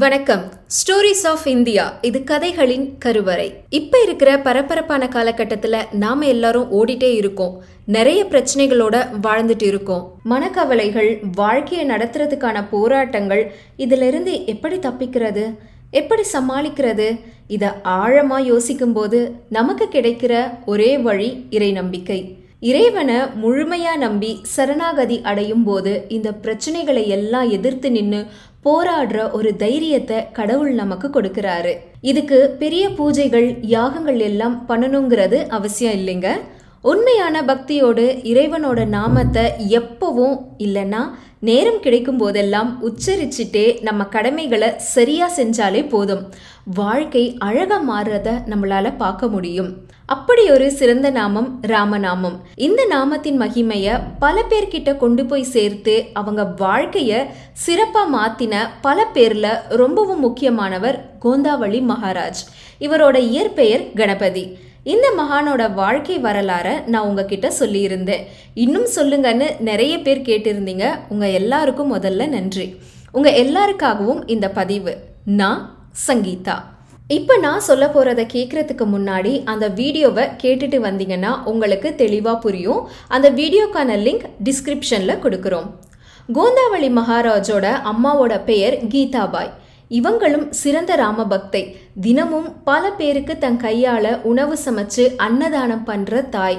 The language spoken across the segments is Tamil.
வணக்கம் ஸ்டோரிஸ் ஆஃப் இந்தியா இது கதைகளின் கருவறை இப்ப இருக்கிற பரபரப்பான காலகட்டத்துல நாம எல்லாரும் ஓடிட்டே இருக்கோம் நிறைய பிரச்சனைகளோட வாழ்ந்துட்டு இருக்கோம் மனக்கவலைகள் வாழ்க்கையை நடத்துறதுக்கான போராட்டங்கள் இதுல இருந்து எப்படி தப்பிக்கிறது எப்படி சமாளிக்கிறது இதை ஆழமா யோசிக்கும் போது நமக்கு கிடைக்கிற ஒரே வழி இறை நம்பிக்கை இறைவனை முழுமையா நம்பி சரணாகதி அடையும் போது இந்த பிரச்சனைகளை எல்லாம் எதிர்த்து நின்று போராடுற ஒரு தைரியத்தை கடவுள் நமக்கு கொடுக்கிறாரு இதுக்கு பெரிய பூஜைகள் யாகங்கள் எல்லாம் பண்ணணுங்கிறது அவசியம் இல்லைங்க உண்மையான பக்தியோடு இறைவனோட நாமத்தை எப்பவும் இல்லைன்னா நேரம் கிடைக்கும் போதெல்லாம் உச்சரிச்சுட்டே நம்ம கடமைகளை சரியாக செஞ்சாலே போதும் வாழ்க்கை அழகாக மாறுறத நம்மளால் பார்க்க முடியும் அப்படி ஒரு சிறந்த நாமம் ராமநாமம் இந்த நாமத்தின் மகிமையை பல பேர்கிட்ட கொண்டு போய் சேர்த்து அவங்க வாழ்க்கையை சிறப்பாக மாற்றின பல பேரில் ரொம்பவும் முக்கியமானவர் கோந்தாவளி மகாராஜ் இவரோட இயற்பெயர் கணபதி இந்த மகானோட வாழ்க்கை வரலாறை நான் உங்ககிட்ட சொல்லியிருந்தேன் இன்னும் சொல்லுங்கன்னு நிறைய பேர் கேட்டிருந்தீங்க உங்கள் எல்லாருக்கும் முதல்ல நன்றி உங்கள் எல்லாருக்காகவும் இந்த பதிவு நான் சங்கீதா இப்போ நான் சொல்ல போகிறத கேட்குறதுக்கு முன்னாடி அந்த வீடியோவை கேட்டுட்டு வந்தீங்கன்னா உங்களுக்கு தெளிவாக புரியும் அந்த வீடியோக்கான லிங்க் டிஸ்கிரிப்ஷனில் கொடுக்குறோம் கோந்தாவளி மகாராஜோட அம்மாவோட பெயர் கீதாபாய் இவங்களும் சிறந்த ராமபக்தை தினமும் பல பேருக்கு தன் கையால உணவு சமைச்சு அன்னதானம் பண்ற தாய்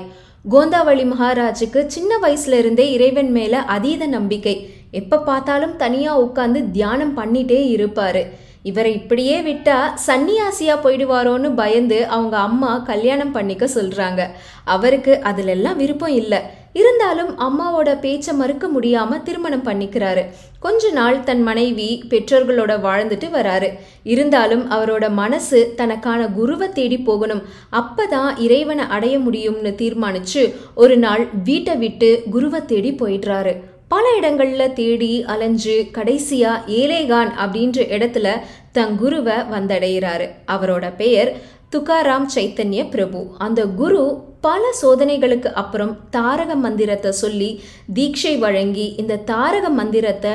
கோந்தாவளி மகாராஜுக்கு சின்ன வயசுல இருந்தே இறைவன் மேல அதீத நம்பிக்கை எப்ப பார்த்தாலும் தனியா உட்காந்து தியானம் பண்ணிட்டே இருப்பாரு இவரை இப்படியே விட்டா சன்னியாசியா போயிடுவாரோன்னு பயந்து அவங்க அம்மா கல்யாணம் பண்ணிக்க சொல்றாங்க அவருக்கு எல்லாம் விருப்பம் இல்லை இருந்தாலும் அம்மாவோட பேச்சை மறுக்க முடியாமல் திருமணம் பண்ணிக்கிறாரு கொஞ்ச நாள் தன் மனைவி பெற்றோர்களோட வாழ்ந்துட்டு வராரு இருந்தாலும் அவரோட மனசு தனக்கான குருவை தேடி போகணும் அப்பதான் இறைவனை அடைய முடியும்னு தீர்மானிச்சு ஒரு நாள் வீட்டை விட்டு குருவை தேடி போயிடுறாரு பல இடங்கள்ல தேடி அலைஞ்சு கடைசியா ஏலேகான் அப்படின்ற இடத்துல தன் குருவை வந்தடைகிறாரு அவரோட பெயர் துகாராம் சைத்தன்ய பிரபு அந்த குரு பல சோதனைகளுக்கு அப்புறம் தாரக மந்திரத்தை சொல்லி தீட்சை வழங்கி இந்த தாரக மந்திரத்தை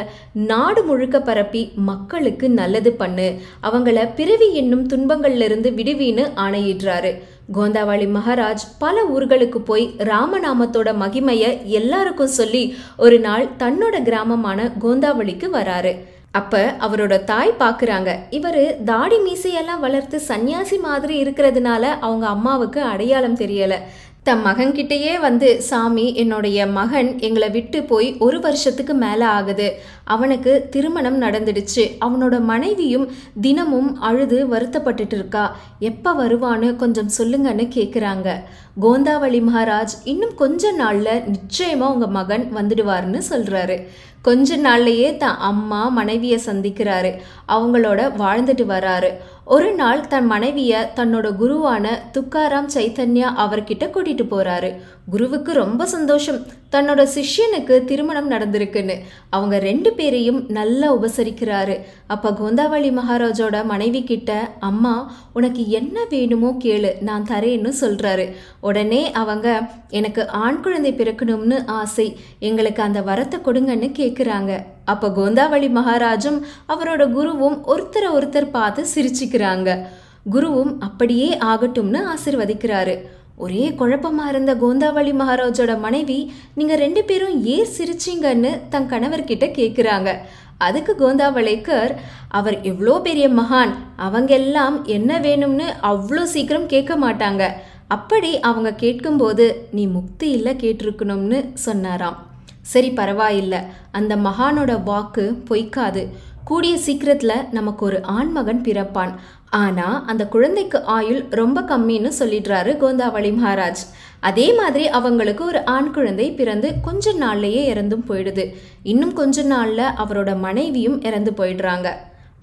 நாடு முழுக்க பரப்பி மக்களுக்கு நல்லது பண்ணு அவங்கள பிறவி என்னும் துன்பங்கள்லேருந்து விடுவின்னு ஆணையிடுறாரு கோந்தாவாளி மகாராஜ் பல ஊர்களுக்கு போய் ராமநாமத்தோட மகிமையை எல்லாருக்கும் சொல்லி ஒரு நாள் தன்னோட கிராமமான கோந்தாவளிக்கு வராரு அப்போ அவரோட தாய் பார்க்குறாங்க இவர் தாடி மீசையெல்லாம் வளர்த்து சன்னியாசி மாதிரி இருக்கிறதுனால அவங்க அம்மாவுக்கு அடையாளம் தெரியலை தம் மகன்கிட்டயே வந்து சாமி என்னுடைய மகன் எங்களை விட்டு போய் ஒரு வருஷத்துக்கு மேலே ஆகுது அவனுக்கு திருமணம் நடந்துடுச்சு அவனோட மனைவியும் தினமும் அழுது வருத்தப்பட்டுட்டு இருக்கா எப்போ வருவான்னு கொஞ்சம் சொல்லுங்கன்னு கேட்குறாங்க கோந்தாவளி மகாராஜ் இன்னும் கொஞ்ச நாளில் நிச்சயமாக உங்கள் மகன் வந்துடுவார்னு சொல்கிறாரு கொஞ்ச நாள்லையே தான் அம்மா மனைவியை சந்திக்கிறாரு அவங்களோட வாழ்ந்துட்டு வராரு ஒரு நாள் தன் மனைவியை தன்னோட குருவான துக்காராம் சைத்தன்யா அவர்கிட்ட கூட்டிட்டு போறாரு குருவுக்கு ரொம்ப சந்தோஷம் தன்னோட சிஷ்யனுக்கு திருமணம் நடந்திருக்குன்னு அவங்க ரெண்டு பேரையும் நல்லா உபசரிக்கிறாரு அப்போ கோந்தாவளி மகாராஜோட மனைவி கிட்ட அம்மா உனக்கு என்ன வேணுமோ கேளு நான் தரேன்னு சொல்கிறாரு உடனே அவங்க எனக்கு ஆண் குழந்தை பிறக்கணும்னு ஆசை எங்களுக்கு அந்த வரத்தை கொடுங்கன்னு கேட்குறாங்க அப்போ கோந்தாவளி மகாராஜும் அவரோட குருவும் ஒருத்தரை ஒருத்தர் பார்த்து சிரிச்சுக்கிறாங்க குருவும் அப்படியே ஆகட்டும்னு ஆசிர்வதிக்கிறாரு ஒரே குழப்பமாக இருந்த கோந்தாவளி மகாராஜோட மனைவி நீங்கள் ரெண்டு பேரும் ஏன் சிரிச்சிங்கன்னு தன் கணவர்கிட்ட கேட்குறாங்க அதுக்கு கோந்தாவளைக்கர் அவர் எவ்வளோ பெரிய மகான் அவங்க எல்லாம் என்ன வேணும்னு அவ்வளோ சீக்கிரம் கேட்க மாட்டாங்க அப்படி அவங்க கேட்கும்போது நீ முக்தி இல்லை கேட்டிருக்கணும்னு சொன்னாராம் சரி பரவாயில்லை அந்த மகானோட வாக்கு பொய்க்காது கூடிய சீக்கிரத்தில் நமக்கு ஒரு ஆண்மகன் பிறப்பான் ஆனால் அந்த குழந்தைக்கு ஆயுள் ரொம்ப கம்மின்னு சொல்லிடுறாரு கோந்தாவளி மகாராஜ் அதே மாதிரி அவங்களுக்கு ஒரு ஆண் குழந்தை பிறந்து கொஞ்ச நாள்லேயே இறந்தும் போயிடுது இன்னும் கொஞ்ச நாளில் அவரோட மனைவியும் இறந்து போயிடுறாங்க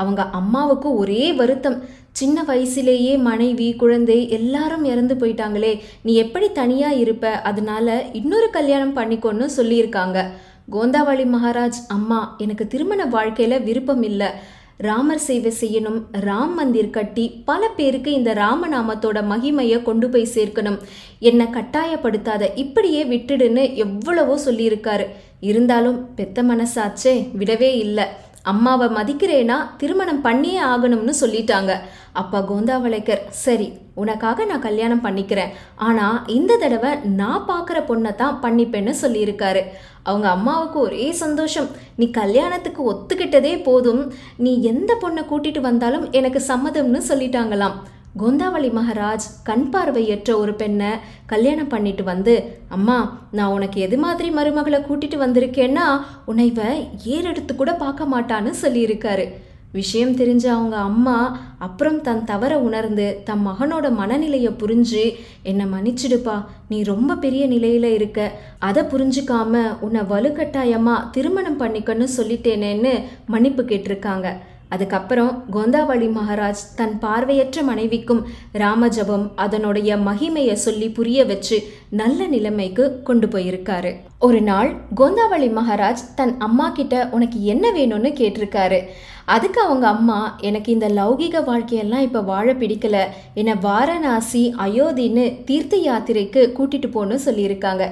அவங்க அம்மாவுக்கு ஒரே வருத்தம் சின்ன வயசுலேயே மனைவி குழந்தை எல்லாரும் இறந்து போயிட்டாங்களே நீ எப்படி தனியாக இருப்ப அதனால இன்னொரு கல்யாணம் பண்ணிக்கோன்னு சொல்லியிருக்காங்க கோந்தாவளி மகாராஜ் அம்மா எனக்கு திருமண வாழ்க்கையில் விருப்பம் இல்லை ராமர் சேவை செய்யணும் ராம் மந்திர் கட்டி பல பேருக்கு இந்த ராமநாமத்தோட மகிமையை கொண்டு போய் சேர்க்கணும் என்னை கட்டாயப்படுத்தாத இப்படியே விட்டுடுன்னு எவ்வளவோ சொல்லியிருக்காரு இருந்தாலும் பெத்த மனசாச்சே விடவே இல்லை அம்மாவை மதிக்கிறேனா திருமணம் பண்ணியே ஆகணும்னு சொல்லிட்டாங்க அப்பா கோந்தாவளைக்கர் சரி உனக்காக நான் கல்யாணம் பண்ணிக்கிறேன் ஆனால் இந்த தடவை நான் பார்க்குற பொண்ணை தான் பண்ணிப்பேன்னு சொல்லியிருக்காரு அவங்க அம்மாவுக்கு ஒரே சந்தோஷம் நீ கல்யாணத்துக்கு ஒத்துக்கிட்டதே போதும் நீ எந்த பொண்ணை கூட்டிகிட்டு வந்தாலும் எனக்கு சம்மதம்னு சொல்லிட்டாங்களாம் கோந்தாவளி மகராஜ் கண் பார்வையற்ற ஒரு பெண்ணை கல்யாணம் பண்ணிட்டு வந்து அம்மா நான் உனக்கு எது மாதிரி மருமகளை கூட்டிட்டு வந்திருக்கேன்னா உனைவ ஏறெடுத்து கூட பார்க்க மாட்டான்னு சொல்லியிருக்காரு விஷயம் தெரிஞ்ச அவங்க அம்மா அப்புறம் தன் தவற உணர்ந்து தம் மகனோட மனநிலையை புரிஞ்சு என்னை மன்னிச்சிடுப்பா நீ ரொம்ப பெரிய நிலையில இருக்க அதை புரிஞ்சுக்காம உன்னை வலுக்கட்டாயமா திருமணம் பண்ணிக்கன்னு சொல்லிட்டேனேன்னு மன்னிப்பு கேட்டிருக்காங்க அதுக்கப்புறம் கோந்தாவளி மகாராஜ் தன் பார்வையற்ற மனைவிக்கும் ராமஜபம் அதனுடைய மகிமையை சொல்லி புரிய வச்சு நல்ல நிலைமைக்கு கொண்டு போயிருக்காரு ஒரு நாள் கோந்தாவளி மகாராஜ் தன் அம்மா கிட்ட உனக்கு என்ன வேணும்னு கேட்டிருக்காரு அதுக்கு அவங்க அம்மா எனக்கு இந்த லௌகிக வாழ்க்கையெல்லாம் இப்போ வாழ பிடிக்கல என்னை வாரணாசி அயோத்தின்னு தீர்த்த யாத்திரைக்கு கூட்டிட்டு போன்னு சொல்லியிருக்காங்க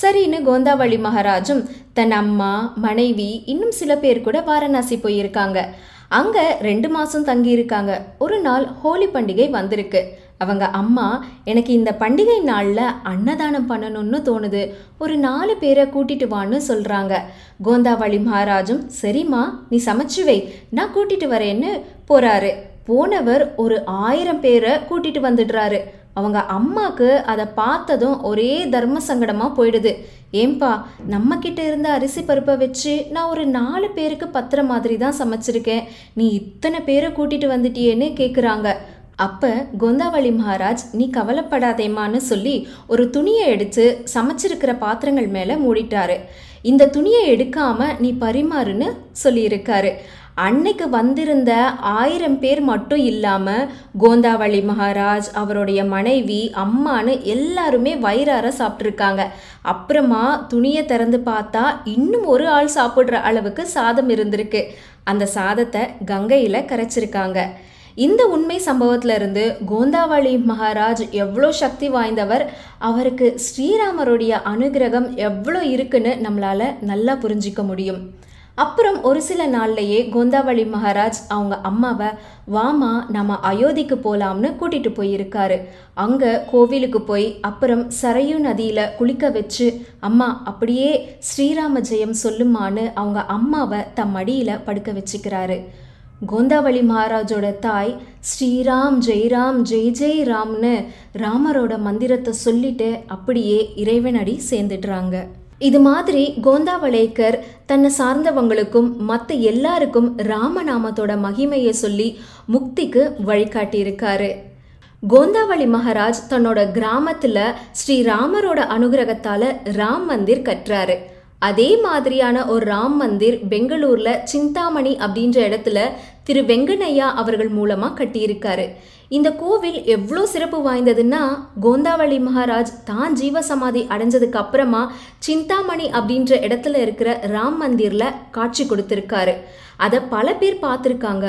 சரின்னு கோந்தாவளி மகாராஜும் தன் அம்மா மனைவி இன்னும் சில பேர் கூட வாரணாசி போயிருக்காங்க அங்கே ரெண்டு மாதம் தங்கியிருக்காங்க ஒரு நாள் ஹோலி பண்டிகை வந்திருக்கு அவங்க அம்மா எனக்கு இந்த பண்டிகை நாளில் அன்னதானம் பண்ணணும்னு தோணுது ஒரு நாலு பேரை கூட்டிட்டு வான்னு சொல்கிறாங்க கோந்தாவளி மகாராஜும் சரிம்மா நீ சமைச்சு வை நான் கூட்டிட்டு வரேன்னு போகிறாரு போனவர் ஒரு ஆயிரம் பேரை கூட்டிட்டு வந்துடுறாரு அவங்க அம்மாவுக்கு அதை பார்த்ததும் ஒரே தர்ம சங்கடமாக போயிடுது ஏன்பா நம்ம கிட்ட இருந்த அரிசி பருப்பை வச்சு நான் ஒரு நாலு பேருக்கு பத்திர மாதிரி தான் சமைச்சிருக்கேன் நீ இத்தனை பேரை கூட்டிட்டு வந்துட்டியேன்னு கேட்குறாங்க அப்போ கோந்தாவளி மகாராஜ் நீ கவலைப்படாதேமான்னு சொல்லி ஒரு துணியை எடுத்து சமைச்சிருக்கிற பாத்திரங்கள் மேலே மூடிட்டாரு இந்த துணியை எடுக்காமல் நீ பரிமாறுன்னு சொல்லியிருக்காரு அன்னைக்கு வந்திருந்த ஆயிரம் பேர் மட்டும் இல்லாமல் கோந்தாவளி மகாராஜ் அவருடைய மனைவி அம்மான்னு எல்லாருமே வயிறார சாப்பிட்ருக்காங்க அப்புறமா துணியை திறந்து பார்த்தா இன்னும் ஒரு ஆள் சாப்பிட்ற அளவுக்கு சாதம் இருந்திருக்கு அந்த சாதத்தை கங்கையில் கரைச்சிருக்காங்க இந்த உண்மை சம்பவத்திலிருந்து கோந்தாவளி மகாராஜ் எவ்வளோ சக்தி வாய்ந்தவர் அவருக்கு ஸ்ரீராமருடைய அனுகிரகம் எவ்வளோ இருக்குன்னு நம்மளால் நல்லா புரிஞ்சிக்க முடியும் அப்புறம் ஒரு சில நாள்லையே கோந்தாவளி மகாராஜ் அவங்க அம்மாவை வாமா நம்ம அயோத்திக்கு போகலாம்னு கூட்டிகிட்டு போயிருக்காரு அங்கே கோவிலுக்கு போய் அப்புறம் சரையு நதியில் குளிக்க வச்சு அம்மா அப்படியே ஸ்ரீராம ஜெயம் சொல்லுமான்னு அவங்க அம்மாவை தம் மடியில் படுக்க வச்சுக்கிறாரு கோந்தாவளி மகாராஜோட தாய் ஸ்ரீராம் ஜெய்ராம் ஜெய் ஜெய் ராம்னு ராமரோட மந்திரத்தை சொல்லிட்டு அப்படியே இறைவனடி சேர்ந்துடுறாங்க இது மாதிரி கோந்தாவளேக்கர் தன்னை சார்ந்தவங்களுக்கும் மற்ற எல்லாருக்கும் ராமநாமத்தோட மகிமையை சொல்லி முக்திக்கு வழிகாட்டியிருக்காரு கோந்தாவளி மகாராஜ் தன்னோட கிராமத்தில் ஸ்ரீராமரோட அனுகிரகத்தால் ராம் மந்திர் கற்றாரு அதே மாதிரியான ஒரு ராம் மந்திர் பெங்களூர்ல சிந்தாமணி அப்படின்ற இடத்துல திரு வெங்கனையா அவர்கள் மூலமா கட்டியிருக்காரு இந்த கோவில் எவ்வளோ சிறப்பு வாய்ந்ததுன்னா கோந்தாவளி மகாராஜ் தான் ஜீவசமாதி அடைஞ்சதுக்கு அப்புறமா சிந்தாமணி அப்படின்ற இடத்துல இருக்கிற ராம் மந்திரில் காட்சி கொடுத்துருக்காரு அதை பல பேர் பார்த்துருக்காங்க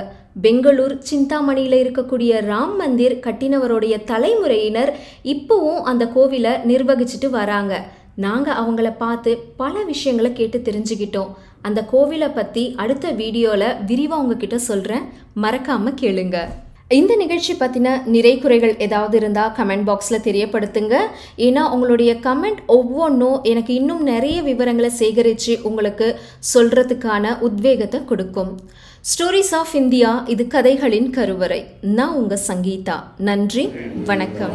பெங்களூர் சிந்தாமணியில் இருக்கக்கூடிய ராம் மந்திர் கட்டினவருடைய தலைமுறையினர் இப்போவும் அந்த கோவிலை நிர்வகிச்சிட்டு வராங்க நாங்கள் அவங்கள பார்த்து பல விஷயங்களை கேட்டு தெரிஞ்சுக்கிட்டோம் அந்த கோவிலை பற்றி அடுத்த வீடியோவில் விரிவாக உங்ககிட்ட சொல்கிறேன் மறக்காமல் கேளுங்கள் இந்த நிகழ்ச்சி பற்றின நிறை குறைகள் ஏதாவது இருந்தால் கமெண்ட் பாக்ஸில் தெரியப்படுத்துங்க ஏன்னா உங்களுடைய கமெண்ட் ஒவ்வொன்றும் எனக்கு இன்னும் நிறைய விவரங்களை சேகரித்து உங்களுக்கு சொல்கிறதுக்கான உத்வேகத்தை கொடுக்கும் ஸ்டோரிஸ் ஆஃப் இந்தியா இது கதைகளின் கருவறை நான் உங்கள் சங்கீதா நன்றி வணக்கம்